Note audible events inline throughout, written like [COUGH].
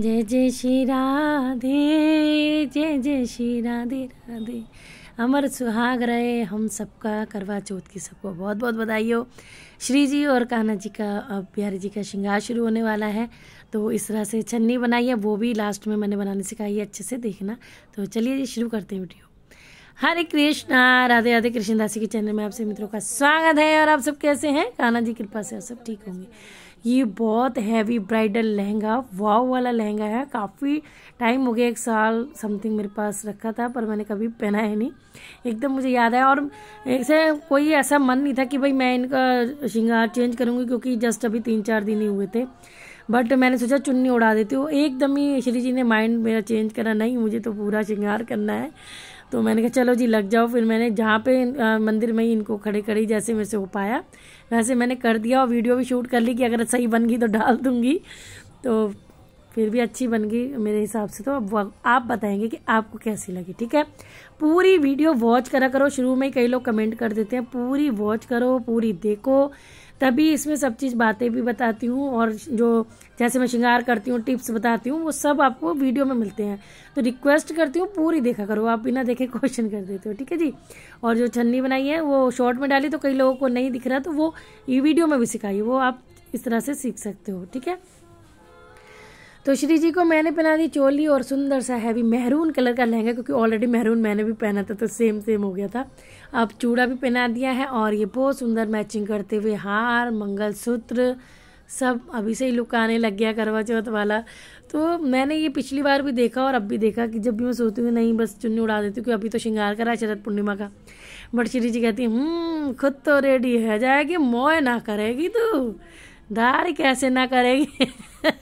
जय जय श्री राधे जय जय श्री राधे राधे अमर सुहाग रहे हम सबका करवा चौथ की सबको बहुत बहुत बधाई हो श्री जी और कान्हा जी का अब प्यारे जी का श्रृंगार शुरू होने वाला है तो इस तरह से छन्नी बनाई है वो भी लास्ट में मैंने बनाने सिखाई है अच्छे से देखना तो चलिए जी शुरू करते हैं वीडियो हरे कृष्णा राधे राधे कृष्णदासी के चैनल में आपसे मित्रों का स्वागत है और आप सब कैसे हैं कान्हा जी कृपा से आप सब ठीक होंगे ये बहुत हैवी ब्राइडल लहंगा वाव वाला लहंगा है काफ़ी टाइम हो गया एक साल समथिंग मेरे पास रखा था पर मैंने कभी पहना है नहीं एकदम मुझे याद है और ऐसे कोई ऐसा मन नहीं था कि भाई मैं इनका श्रृंगार चेंज करूँगी क्योंकि जस्ट अभी तीन चार दिन ही हुए थे बट मैंने सोचा चुन्नी उड़ा देती हूँ एकदम ही श्री जी ने माइंड मेरा चेंज करा नहीं मुझे तो पूरा श्रृंगार करना है तो मैंने कहा चलो जी लग जाओ फिर मैंने जहाँ पे मंदिर में ही इनको खड़े खड़े जैसे मेरे से हो पाया वैसे मैंने कर दिया और वीडियो भी शूट कर ली कि अगर सही अच्छा बन गई तो डाल दूँगी तो फिर भी अच्छी बन गई मेरे हिसाब से तो अब आप बताएंगे कि आपको कैसी लगी ठीक है पूरी वीडियो वॉच करा करो शुरू में ही कई लोग कमेंट कर देते हैं पूरी वॉच करो पूरी देखो तभी इसमें सब चीज़ बातें भी बताती हूँ और जो जैसे मैं श्रृंगार करती हूँ टिप्स बताती हूँ वो सब आपको वीडियो में मिलते हैं तो रिक्वेस्ट करती हूँ पूरी देखा करो आप बिना देखे क्वेश्चन कर देते हो ठीक है जी और जो छन्नी बनाई है वो शॉर्ट में डाली तो कई लोगों को नहीं दिख रहा तो वो ई वीडियो में भी सिखाई वो आप इस तरह से सीख सकते हो ठीक है तो श्री जी को मैंने पहना दी चोली और सुंदर सा हैवी महरून कलर का लहंगा क्योंकि ऑलरेडी महरून मैंने भी पहना था तो सेम सेम हो गया था अब चूड़ा भी पहना दिया है और ये बहुत सुंदर मैचिंग करते हुए हार मंगलसूत्र सब अभी से ही लुक आने लग गया करवा चौथ वाला तो मैंने ये पिछली बार भी देखा और अब भी देखा कि जब भी मैं सोचती हूँ नहीं बस चुन्नी उड़ा देती हूँ कि अभी तो श्रृंगार करा शरद पूर्णिमा का बट श्री जी कहती हैं हम्म, खुद तो रेडी है जाएगी मोए ना करेगी तू दार कैसे ना करेगी [LAUGHS]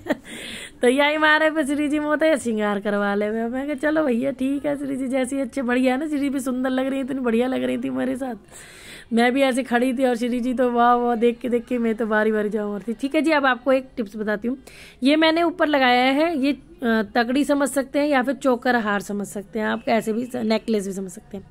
तो यही मारे पे श्री जी मोते श्रृंगार करवा ले मैं मैं चलो भैया ठीक है श्री जी जैसी अच्छे बढ़िया ना श्री भी सुंदर लग रही इतनी बढ़िया लग रही थी मेरे साथ मैं भी ऐसे खड़ी थी और श्री जी तो वाह वाह देख के देख के मैं तो बारी बारी जाऊँ और थी ठीक है जी अब आपको एक टिप्स बताती हूँ ये मैंने ऊपर लगाया है ये तगड़ी समझ सकते हैं या फिर चोकर हार समझ सकते हैं आप ऐसे भी नेकलेस भी समझ सकते हैं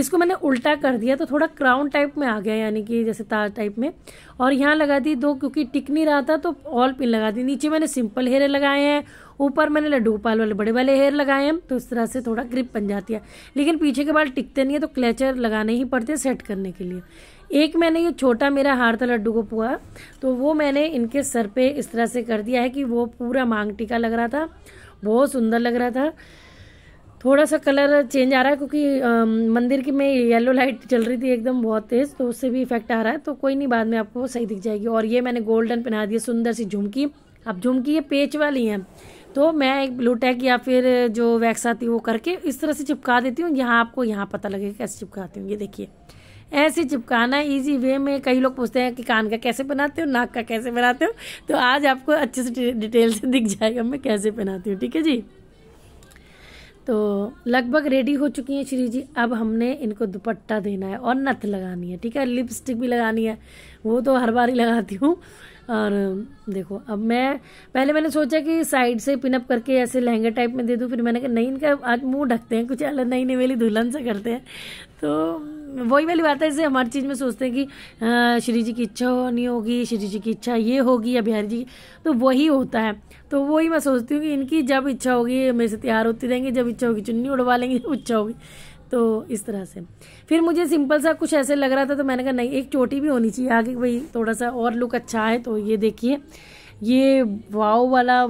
इसको मैंने उल्टा कर दिया तो थोड़ा क्राउन टाइप में आ गया यानी कि जैसे ताज टाइप में और यहाँ लगा दी दो क्योंकि टिक नहीं रहा था तो ऑल पिन लगा दी नीचे मैंने सिंपल हेयर लगाए हैं ऊपर मैंने लड्डू पाल वाले बड़े वाले हेयर लगाए हैं तो इस तरह से थोड़ा ग्रिप बन जाती है लेकिन पीछे के बाल टिकते नहीं है तो क्लेचर लगाने ही पड़ते हैं सेट करने के लिए एक मैंने ये छोटा मेरा हार था लड्डू को पुआ तो वो मैंने इनके सर पे इस तरह से कर दिया है कि वो पूरा मांग टीका लग रहा था बहुत सुंदर लग रहा था थोड़ा सा कलर चेंज आ रहा है क्योंकि मंदिर की में येलो लाइट चल रही थी एकदम बहुत तेज़ तो उससे भी इफेक्ट आ रहा है तो कोई नहीं बाद में आपको सही दिख जाएगी और ये मैंने गोल्डन पहना दिया सुंदर सी झुमकी अब झुमकी ये पेच वाली है तो मैं एक ब्लू टैग या फिर जो वैक्स आती है वो करके इस तरह से चिपका देती हूँ यहाँ आपको यहाँ पता लगेगा कैसे चिपकाती हूँ ये देखिए ऐसे चिपकाना इजी वे में कई लोग पूछते हैं कि कान का कैसे बनाते हो नाक का कैसे बनाते हो तो आज आपको अच्छे से डिटेल से दिख जाएगा मैं कैसे बनाती हूँ ठीक है जी तो लगभग रेडी हो चुकी हैं श्री जी अब हमने इनको दुपट्टा देना है और नथ लगानी है ठीक है लिपस्टिक भी लगानी है वो तो हर बार ही लगाती हूँ और देखो अब मैं पहले मैंने सोचा कि साइड से पिनअप करके ऐसे लहंगे टाइप में दे दूँ फिर मैंने कहा नहीं इनका आज मुंह ढकते हैं कुछ अलग नहीं नई मेरी दुल्हन से करते हैं तो वही वाली बात है जैसे हमारी चीज़ में सोचते हैं कि श्री जी की इच्छा नहीं होगी श्री जी की इच्छा ये होगी या बिहारी जी की तो वही होता है तो वही मैं सोचती हूँ कि इनकी जब इच्छा होगी मेरे से तैयार होती रहेंगी जब इच्छा होगी चुन्नी उड़वा लेंगे जब इच्छा होगी तो इस तरह से फिर मुझे सिंपल सा कुछ ऐसे लग रहा था तो मैंने कहा नहीं एक चोटी भी होनी चाहिए आगे भाई थोड़ा सा और लुक अच्छा है तो ये देखिए ये वाव वाला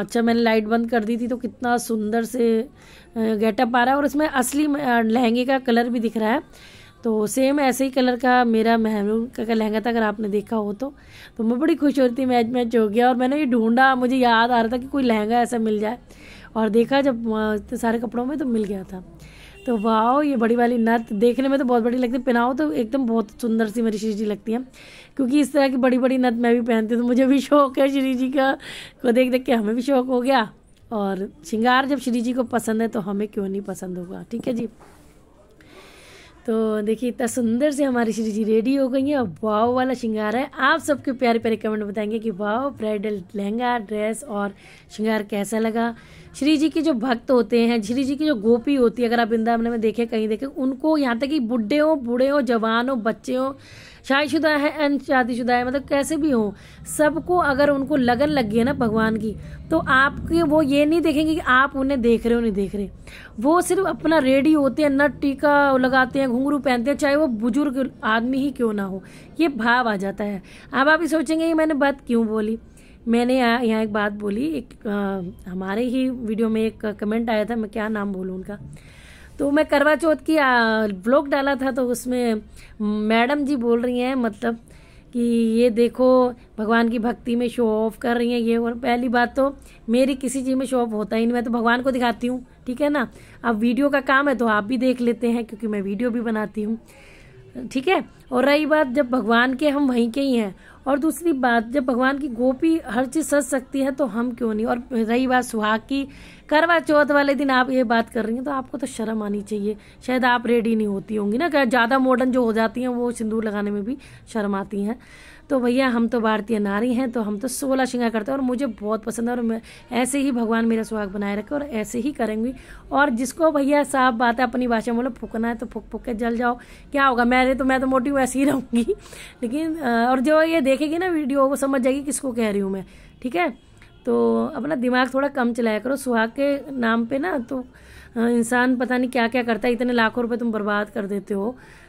अच्छा मैंने लाइट बंद कर दी थी तो कितना सुंदर से गेटअप आ रहा है और इसमें असली लहंगे का कलर भी दिख रहा है तो सेम ऐसे ही कलर का मेरा महरून का लहंगा था अगर आपने देखा हो तो तो मैं बड़ी खुश हो रही थी मैच मैच हो गया और मैंने ये ढूंढा मुझे याद आ रहा था कि कोई लहंगा ऐसा मिल जाए और देखा जब इतने सारे कपड़ों में तो मिल गया था तो वाह ये बड़ी वाली नर्त देखने में तो बहुत बड़ी लगती है पहनाओ तो एकदम बहुत सुंदर सी मेरी श्री जी लगती हैं क्योंकि इस तरह की बड़ी बड़ी नथ मैं भी पहनती हूँ तो मुझे भी शौक है श्री जी का को देख देख के हमें भी शौक हो गया और श्रृंगार जब श्री जी को पसंद है तो हमें क्यों नहीं पसंद होगा ठीक है जी तो देखिए इतना सुंदर से हमारी श्री जी रेडी हो गई है और वाव वाला श्रृंगार है आप सबके प्यारे प्यारे कमेंट बताएंगे कि वाव ब्राइडल लहंगा ड्रेस और श्रृंगार कैसा लगा श्री जी के जो भक्त होते हैं श्री जी की जो गोपी होती है अगर आप वृंदावन में देखें कहीं देखें उनको यहाँ तक कि बुढ़े हो बूढ़े हो जवान हो बच्चे हो शादीशुदा है एंड शादीशुदा है मतलब कैसे भी हो सबको अगर उनको लगन लग गई है ना भगवान की तो आपके वो ये नहीं देखेंगे कि आप उन्हें देख रहे हो नहीं देख रहे वो सिर्फ अपना रेडी होते हैं न टीका लगाते हैं घुंघरू पहनते हैं चाहे वो बुजुर्ग आदमी ही क्यों ना हो ये भाव आ जाता है अब आप ही सोचेंगे कि मैंने बात क्यों बोली मैंने यहाँ एक बात बोली एक आ, हमारे ही वीडियो में एक कमेंट आया था मैं क्या नाम बोलूँ उनका तो मैं करवा चौथ की ब्लॉग डाला था तो उसमें मैडम जी बोल रही हैं मतलब कि ये देखो भगवान की भक्ति में शो ऑफ कर रही हैं ये और पहली बात तो मेरी किसी चीज़ में शो ऑफ होता ही नहीं मैं तो भगवान को दिखाती हूँ ठीक है ना अब वीडियो का काम है तो आप भी देख लेते हैं क्योंकि मैं वीडियो भी बनाती हूँ ठीक है और रही बात जब भगवान के हम वहीं के ही हैं और दूसरी बात जब भगवान की गोपी हर चीज़ सज सकती है तो हम क्यों नहीं और रही बात सुहाग की करवा चौथ वाले दिन आप ये बात कर रही हैं तो आपको तो शर्म आनी चाहिए शायद आप रेडी नहीं होती होंगी ना ज़्यादा मॉडर्न जो हो जाती हैं वो सिंदूर लगाने में भी शर्म आती हैं तो भैया हम तो भारतीय नारी हैं तो हम तो सोलह श्रृंगार करते हैं और मुझे बहुत पसंद है और मैं ऐसे ही भगवान मेरा सुहाग बनाए रखे और ऐसे ही करेंगी और जिसको भैया साफ बात है अपनी भाषा में बोलो फूकना है तो फूक फूक के जल जाओ क्या होगा मैं तो मैं तो मोटी वैसे ही रहूँगी [LAUGHS] लेकिन और जो ये देखेगी ना वीडियो वो समझ जाएगी किसको कह रही हूँ मैं ठीक है तो अपना दिमाग थोड़ा कम चलाया करो सुहाग के नाम पर ना तो हाँ, इंसान पता नहीं क्या क्या करता है इतने लाखों रुपए तुम बर्बाद कर देते हो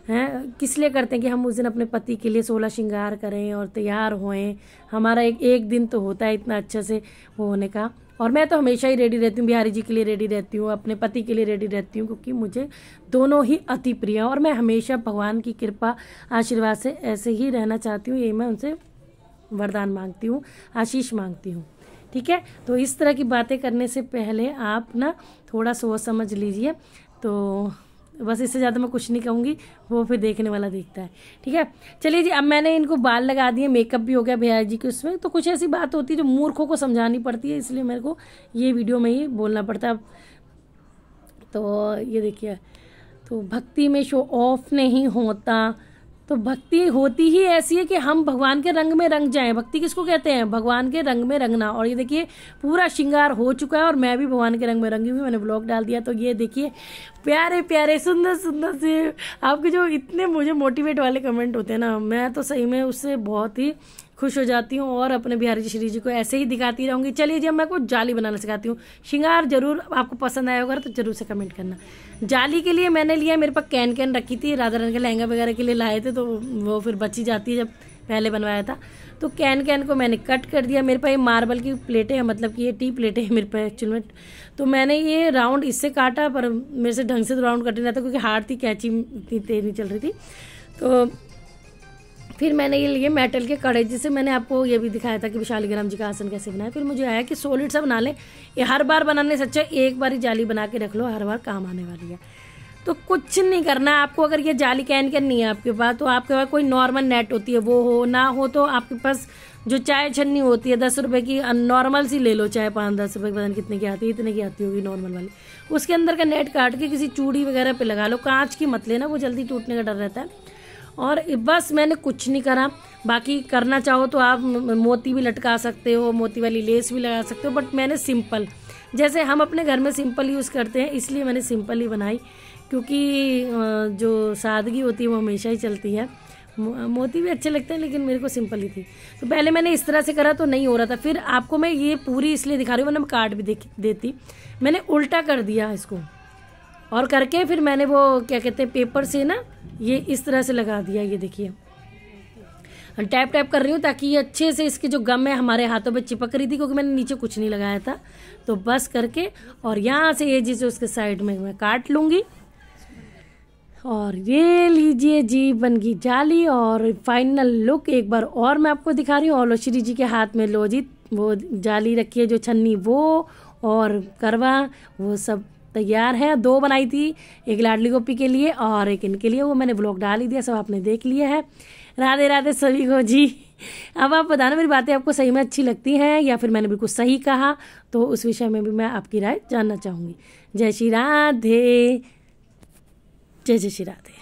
हैं किस लिए करते हैं कि हम उस दिन अपने पति के लिए सोलह श्रृंगार करें और तैयार होएं हमारा एक एक दिन तो होता है इतना अच्छे से वो होने का और मैं तो हमेशा ही रेडी रहती हूँ बिहारी जी के लिए रेडी रहती हूँ अपने पति के लिए रेडी रहती हूँ क्योंकि मुझे दोनों ही अति प्रिय और मैं हमेशा भगवान की कृपा आशीर्वाद से ऐसे ही रहना चाहती हूँ यही मैं उनसे वरदान मांगती हूँ आशीष मांगती हूँ ठीक है तो इस तरह की बातें करने से पहले आप ना थोड़ा सोच समझ लीजिए तो बस इससे ज़्यादा मैं कुछ नहीं कहूँगी वो फिर देखने वाला देखता है ठीक है चलिए जी अब मैंने इनको बाल लगा दिए मेकअप भी हो गया भैया जी के उसमें तो कुछ ऐसी बात होती है जो मूर्खों को समझानी पड़ती है इसलिए मेरे को ये वीडियो में ही बोलना पड़ता है तो ये देखिए तो भक्ति में शो ऑफ नहीं होता तो भक्ति होती ही ऐसी है कि हम भगवान के रंग में रंग जाएं भक्ति किसको कहते हैं भगवान के रंग में रंगना और ये देखिए पूरा श्रृंगार हो चुका है और मैं भी भगवान के रंग में रंगी हुई मैंने ब्लॉग डाल दिया तो ये देखिए प्यारे प्यारे सुंदर सुंदर से आपके जो इतने मुझे मोटिवेट वाले कमेंट होते हैं ना मैं तो सही में उससे बहुत ही खुश हो जाती हूँ और अपने बिहारी जी श्री जी को ऐसे ही दिखाती रहूँगी चलिए जी मैं कुछ जाली बनाना सिखाती हूँ श्रृंगार जरूर आपको पसंद आया होगा तो जरूर से कमेंट करना जाली के लिए मैंने लिया मेरे पास कैन कैन रखी थी राधा रानी के लहंगा वगैरह के लिए लाए थे तो वो फिर बची जाती है जब पहले बनवाया था तो कैन कैन को मैंने कट कर दिया मेरे पास ये मार्बल की प्लेटें हैं मतलब कि ये टी प्लेटें हैं मेरे पास एक्चुअल में तो मैंने ये राउंड इससे काटा पर मेरे से ढंग से तो राउंड कटने था क्योंकि हार्ड थी कैची इतनी तेज नहीं चल रही थी तो फिर मैंने ये लिए मेटल के कड़े जिसे मैंने आपको ये भी दिखाया था कि विशालीग्राम जी का आसन कैसे बनाए फिर मुझे आया कि सोलिड सा बना लें ये हर बार बनाने से अच्छा एक बार ही जाली बना के रख लो हर बार काम आने वाली है तो कुछ नहीं करना आपको अगर ये जाली कैन कैन नहीं है आपके पास तो आपके पास कोई नॉर्मल नेट होती है वो हो ना हो तो आपके पास जो चाय छन्नी होती है दस रुपए की नॉर्मल सी ले लो चाय पाँच दस रुपए पता कितने की आती है इतने की आती होगी नॉर्मल वाली उसके अंदर का नेट काट के किसी चूड़ी वगैरह पे लगा लो कांच की मत लेना वो जल्दी टूटने का डर रहता है और बस मैंने कुछ नहीं करा बाकी करना चाहो तो आप मोती भी लटका सकते हो मोती वाली लेस भी लगा सकते हो बट मैंने सिंपल जैसे हम अपने घर में सिंपल यूज़ करते हैं इसलिए मैंने सिंपल ही बनाई क्योंकि जो सादगी होती है वो हमेशा ही चलती है मोती भी अच्छे लगते हैं लेकिन मेरे को सिंपल ही थी तो पहले मैंने इस तरह से करा तो नहीं हो रहा था फिर आपको मैं ये पूरी इसलिए दिखा रही हूँ वरना मैं कार्ड भी देती मैंने उल्टा कर दिया इसको और करके फिर मैंने वो क्या कहते हैं पेपर से ना ये इस तरह से लगा दिया ये देखिए टैप टैप कर रही हूँ ताकि ये अच्छे से इसकी जो गम है हमारे हाथों पे चिपक रही थी क्योंकि मैंने नीचे कुछ नहीं लगाया था तो बस करके और यहाँ से ये जी से उसके साइड में मैं काट लूँगी और ये लीजिए जी बन गई जाली और फाइनल लुक एक बार और मैं आपको दिखा रही हूँ और लोश्री जी के हाथ में लो जी वो जाली रखी है जो छन्नी वो और करवा वो सब तैयार है दो बनाई थी एक लाडली गोपी के लिए और एक इनके लिए वो मैंने ब्लॉग डाल ही दिया सब आपने देख लिया है राधे राधे सभी को जी अब आप बताना मेरी बातें आपको सही में अच्छी लगती हैं या फिर मैंने बिल्कुल सही कहा तो उस विषय में भी मैं आपकी राय जानना चाहूँगी जय श्री राधे जय जय श्री राधे